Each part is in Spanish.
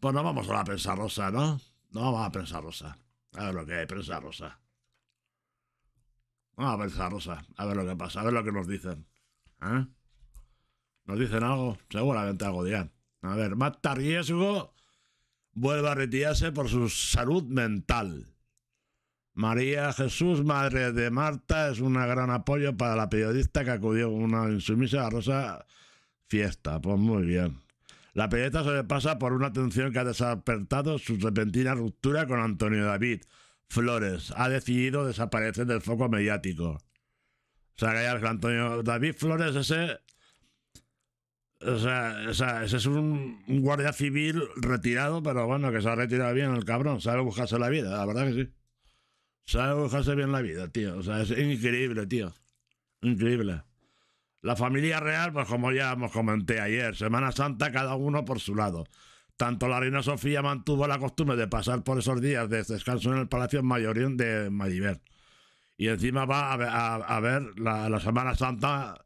pues no vamos a la prensa rosa, ¿no? No vamos a la prensa rosa. A ver lo que hay, prensa rosa. Vamos a pensar rosa, a ver lo que pasa, a ver lo que nos dicen. ¿Eh? ¿Nos dicen algo? Seguramente algo dirán. A ver, Mata Riesgo vuelve a retirarse por su salud mental. María Jesús, madre de Marta, es un gran apoyo para la periodista que acudió una insumisa a Rosa Fiesta. Pues muy bien. La se le pasa por una atención que ha desapertado su repentina ruptura con Antonio David Flores. Ha decidido desaparecer del foco mediático. O sea, que Antonio David Flores ese... O sea, ese es un guardia civil retirado, pero bueno, que se ha retirado bien el cabrón. Sabe buscarse la vida, la verdad que sí. Sabe buscarse bien la vida, tío. O sea, es increíble, tío. Increíble. La familia real, pues como ya hemos comenté ayer, Semana Santa cada uno por su lado. Tanto la reina Sofía mantuvo la costumbre de pasar por esos días de descanso en el Palacio Mayorín de Madiver. Y encima va a, ver la, Semana Santa,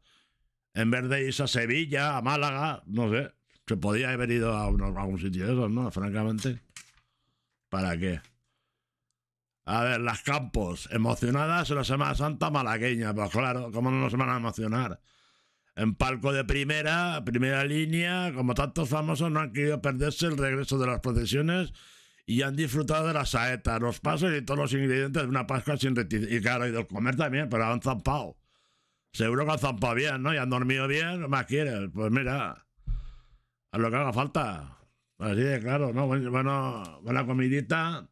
en vez de irse a Sevilla, a Málaga, no sé. Se podía haber ido a, algún sitio de esos, ¿no? Francamente. ¿Para qué? A ver, las campos, emocionadas en la Semana Santa malagueña, pues claro, ¿cómo no nos van a emocionar? en palco de primera, primera línea, como tantos famosos no han querido perderse el regreso de las procesiones y han disfrutado de la saeta, los pasos y todos los ingredientes de una pasca sin reticencia. Y claro, y del comer también, pero han zampado. Seguro que han zampado bien, ¿no? Y han dormido bien, no más quieres? Pues mira, a lo que haga falta. Así de claro, ¿no? Bueno, buena comidita.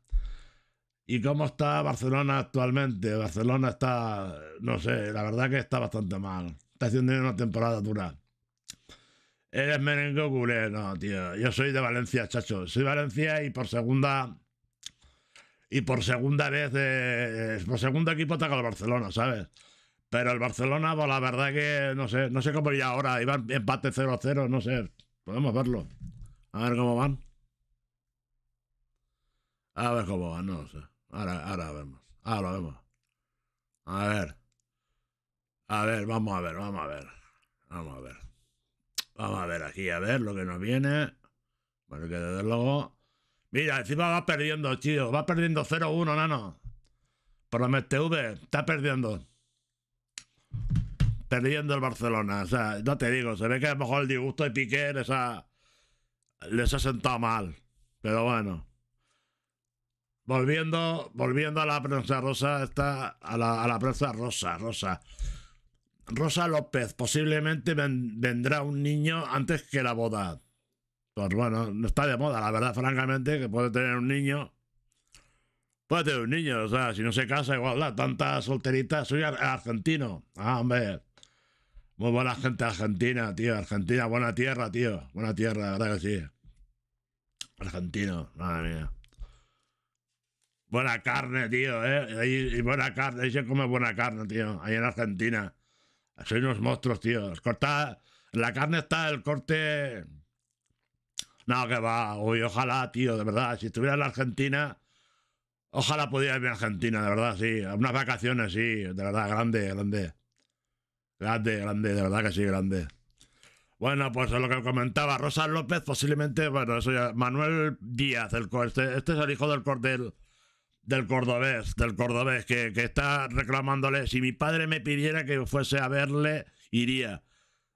¿Y cómo está Barcelona actualmente? Barcelona está, no sé, la verdad que está bastante mal. Está haciendo una temporada dura. Eres merengue culé, no, tío. Yo soy de Valencia, chacho. Soy Valencia y por segunda. Y por segunda vez. de... Eh, por segundo equipo ataca el Barcelona, ¿sabes? Pero el Barcelona, pues la verdad que no sé, no sé cómo iría ahora. Iba empate 0-0, no sé. Podemos verlo. A ver cómo van. A ver cómo van, no lo sé. Ahora, ahora vemos. Ahora lo vemos. A ver. A ver, vamos a ver, vamos a ver. Vamos a ver. Vamos a ver aquí, a ver lo que nos viene. Bueno, que desde luego... Mira, encima va perdiendo, tío. Va perdiendo 0-1, nano. Por la MTV, está perdiendo. Perdiendo el Barcelona. O sea, no te digo, se ve que a lo mejor el disgusto de Piqué les ha, les ha sentado mal. Pero bueno. Volviendo, volviendo a la prensa rosa, está a la, a la prensa rosa, rosa. Rosa López, posiblemente vendrá un niño antes que la boda. Pues bueno, no está de moda, la verdad, francamente, que puede tener un niño. Puede tener un niño, o sea, si no se casa, igual, la, tanta solteritas. Soy argentino. Ah, hombre. Muy buena gente argentina, tío. Argentina, buena tierra, tío. Buena tierra, la verdad que sí. Argentino, madre mía. Buena carne, tío, ¿eh? y buena carne, ahí se come buena carne, tío, ahí en Argentina soy unos monstruos, tío. corta La carne está el corte. Nada, que va. Uy, ojalá, tío, de verdad. Si estuviera en la Argentina, ojalá pudiera ir a Argentina, de verdad, sí. Unas vacaciones, sí. De verdad, grande, grande. Grande, grande, de verdad que sí, grande. Bueno, pues lo que comentaba, Rosa López posiblemente, bueno, eso ya, Manuel Díaz, el, este, este es el hijo del, Cordel del cordobés, del cordobés, que, está reclamándole, si mi padre me pidiera que fuese a verle, iría.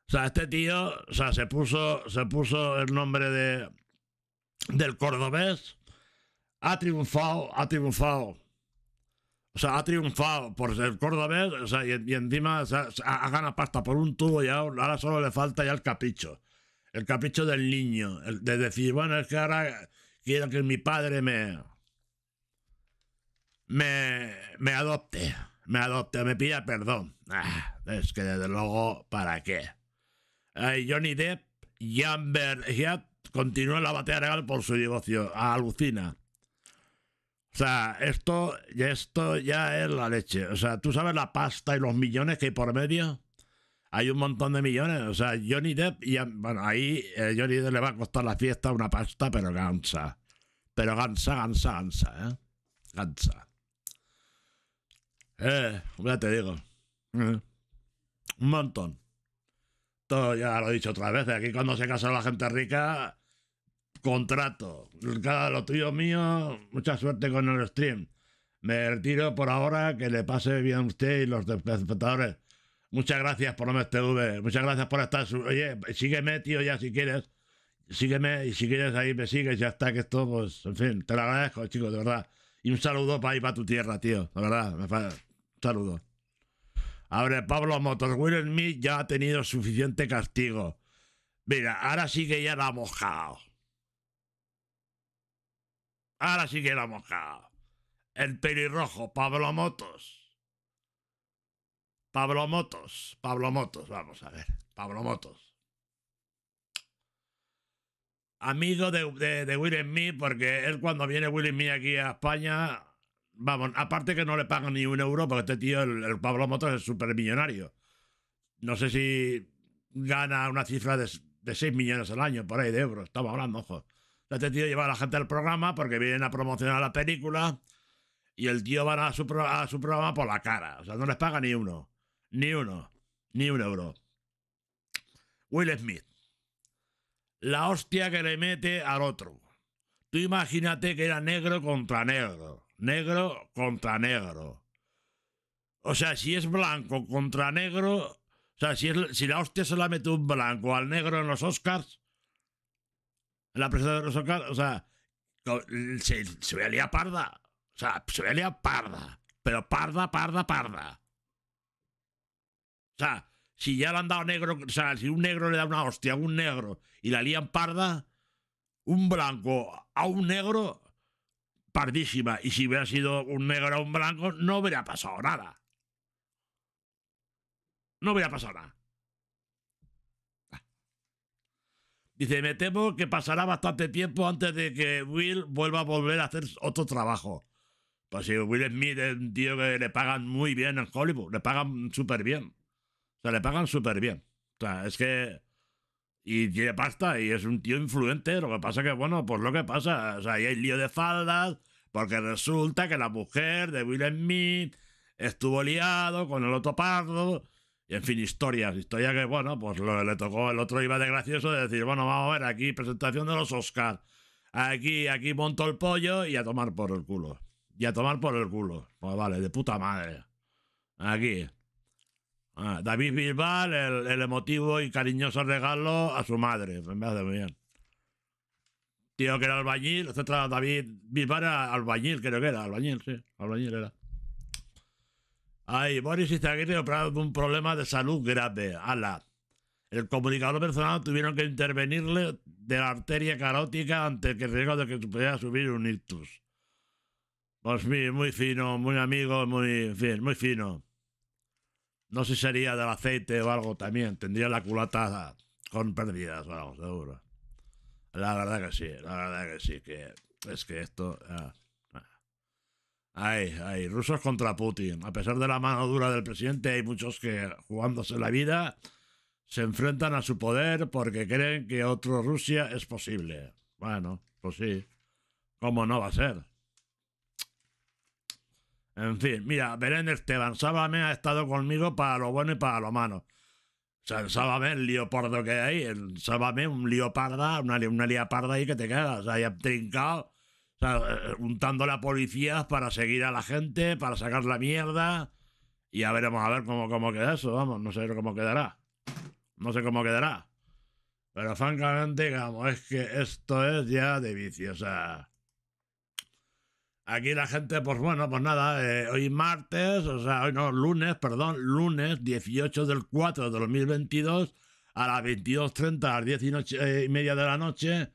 O sea, este tío, o sea, se puso, se puso el nombre de, del cordobés, ha triunfado, ha triunfado. O sea, ha triunfado por ser cordobés, o sea, y, encima o ha, ganado pasta por un tubo y ahora, solo le falta ya el capricho. El capricho del niño, de decir, bueno, es que ahora quiero que mi padre me me, me adopte, me adopte, me pida perdón. Ah, es que desde luego, ¿para qué? Johnny Depp y Amber Heard continúan la batalla real por su divorcio. Alucina. O sea, esto, esto ya es la leche. O sea, tú sabes la pasta y los millones que hay por medio. Hay un montón de millones. O sea, Johnny Depp, y, bueno, ahí eh, Johnny Depp le va a costar la fiesta una pasta, pero gansa. Pero gansa, gansa, gansa, ¿eh? Gansa. Eh, ya te digo. Eh. un montón. Todo ya lo he dicho otras veces. Aquí cuando se casa la gente rica, contrato. Cada lo tuyo mío, mucha suerte con el stream. Me retiro por ahora, que le pase bien a usted y los espectadores. Muchas gracias por MSTV, muchas gracias por estar. Oye, sígueme, tío, ya si quieres. Sígueme y si quieres ahí me sigues, ya está, que esto, pues, en fin, te lo agradezco, chicos, de verdad. Y un saludo para ir para tu tierra, tío, de verdad, me Saludos. Abre Pablo Motos. Will Smith ya ha tenido suficiente castigo. Mira, ahora sí que ya la ha mojado. Ahora sí que la ha mojado. El pelirrojo, Pablo Motos. Pablo Motos. Pablo Motos, vamos a ver. Pablo Motos. Amigo de, de, de Will porque él cuando viene Will Smith aquí a España Vamos, aparte que no le pagan ni un euro, porque este tío, el, Pablo Motos, es súper No sé si gana una cifra de, de, 6 millones al año, por ahí, de euros. Estamos hablando, ojo. Este tío lleva a la gente al programa porque vienen a promocionar la película y el tío va a su, a su programa por la cara. O sea, no les paga ni uno. Ni uno. Ni un euro. Will Smith. La hostia que le mete al otro. Tú imagínate que era negro contra negro negro contra negro. O sea, si es blanco contra negro, o sea, si, si la hostia se la mete un blanco al negro en los Oscars, en la presa de los Oscars, o sea, se, se ve a liar parda. O sea, se ve a liar parda. Pero parda, parda, parda. O sea, si ya le han dado negro, o sea, si un negro le da una hostia a un negro y la lían parda, un blanco a un negro, y si hubiera sido un negro o un blanco, no hubiera pasado nada. No hubiera pasado nada. Dice, me temo que pasará bastante tiempo antes de que Will vuelva a volver a hacer otro trabajo. Pues si Will Smith es un tío que le pagan muy bien en Hollywood, le pagan súper bien. O sea, le pagan súper bien. O sea, es que... Y tiene pasta y es un tío influente. Lo que pasa que, bueno, pues lo que pasa. O sea, hay lío de faldas, porque resulta que la mujer de Will Smith estuvo liado con el otro pardo. Y en fin, historias. Historia que, bueno, pues le tocó, el otro iba de gracioso de decir, bueno, vamos a ver, aquí presentación de los Oscars. Aquí, aquí monto el pollo y a tomar por el culo. Y a tomar por el culo. Pues vale, de puta madre. Aquí. Ah, David Bilbao, el, el, emotivo y cariñoso regalo a su madre. Me hace muy bien tío que era albañil, etcétera, David Bisbal albañil, creo que era, albañil, sí, albañil era. Ay, Boris y Zaguirre un problema de salud grave, ala. El comunicador personal tuvieron que intervenirle de la arteria carótica ante que el riesgo de que pudiera subir un ictus. Pues muy fino, muy amigo, muy, en muy fino. No sé si sería del aceite o algo también, tendría la culata con pérdidas vamos, seguro. La verdad que sí, la verdad que sí, que es que esto... Ah, ah. Ay, rusos contra Putin. A pesar de la mano dura del presidente, hay muchos que jugándose la vida se enfrentan a su poder porque creen que otro Rusia es posible. Bueno, pues sí. ¿Cómo no va a ser? En fin, mira, Belén Esteban, Sábame ha estado conmigo para lo bueno y para lo malo. Sábame el leopardo que hay, el, sábame un leoparda, una, una leoparda ahí que te quedas, ahí trincado, o sea, eh, eh, untando a policías para seguir a la gente, para sacar la mierda, y ya veremos a ver cómo, cómo queda eso, vamos, no sé cómo quedará, no sé cómo quedará, pero francamente, digamos, es que esto es ya de vicio, o sea... Aquí la gente, pues bueno, pues nada, eh, hoy martes, o sea, hoy no, lunes, perdón, lunes 18 del 4 de 2022 a las 22.30, a las 10 y, eh, y media de la noche,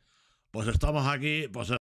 pues estamos aquí, pues